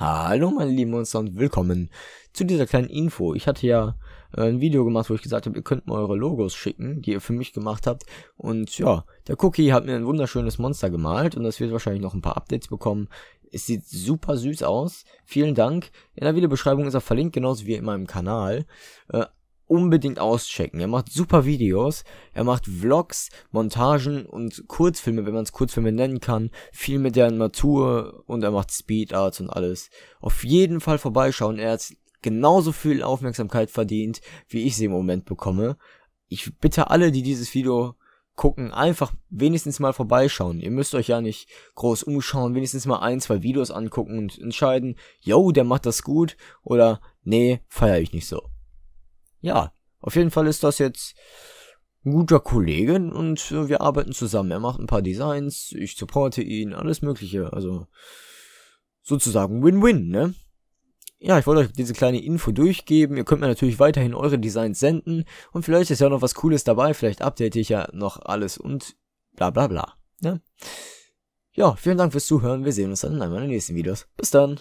Hallo meine lieben Monster und willkommen zu dieser kleinen Info. Ich hatte ja äh, ein Video gemacht, wo ich gesagt habe, ihr könnt mir eure Logos schicken, die ihr für mich gemacht habt. Und ja, der Cookie hat mir ein wunderschönes Monster gemalt und das wird wahrscheinlich noch ein paar Updates bekommen. Es sieht super süß aus. Vielen Dank. In der Videobeschreibung ist er verlinkt, genauso wie in meinem Kanal. Äh, unbedingt auschecken. Er macht super Videos, er macht Vlogs, Montagen und Kurzfilme, wenn man es Kurzfilme nennen kann, viel mit der Natur und er macht Speedarts und alles. Auf jeden Fall vorbeischauen, er hat genauso viel Aufmerksamkeit verdient, wie ich sie im Moment bekomme. Ich bitte alle, die dieses Video gucken, einfach wenigstens mal vorbeischauen. Ihr müsst euch ja nicht groß umschauen, wenigstens mal ein, zwei Videos angucken und entscheiden, yo, der macht das gut oder nee, feiere ich nicht so ja, auf jeden Fall ist das jetzt ein guter Kollege und äh, wir arbeiten zusammen. Er macht ein paar Designs, ich supporte ihn, alles Mögliche. Also sozusagen Win-Win, ne? Ja, ich wollte euch diese kleine Info durchgeben. Ihr könnt mir natürlich weiterhin eure Designs senden und vielleicht ist ja noch was Cooles dabei. Vielleicht update ich ja noch alles und bla bla bla. Ne? Ja, vielen Dank fürs Zuhören. Wir sehen uns dann in einem meiner nächsten Videos. Bis dann.